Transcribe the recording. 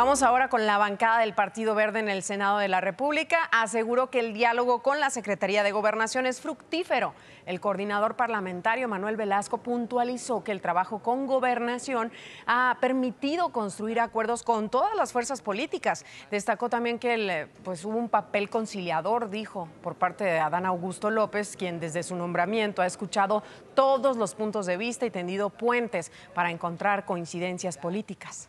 Vamos ahora con la bancada del Partido Verde en el Senado de la República. Aseguró que el diálogo con la Secretaría de Gobernación es fructífero. El coordinador parlamentario Manuel Velasco puntualizó que el trabajo con Gobernación ha permitido construir acuerdos con todas las fuerzas políticas. Destacó también que pues, hubo un papel conciliador, dijo, por parte de Adán Augusto López, quien desde su nombramiento ha escuchado todos los puntos de vista y tendido puentes para encontrar coincidencias políticas.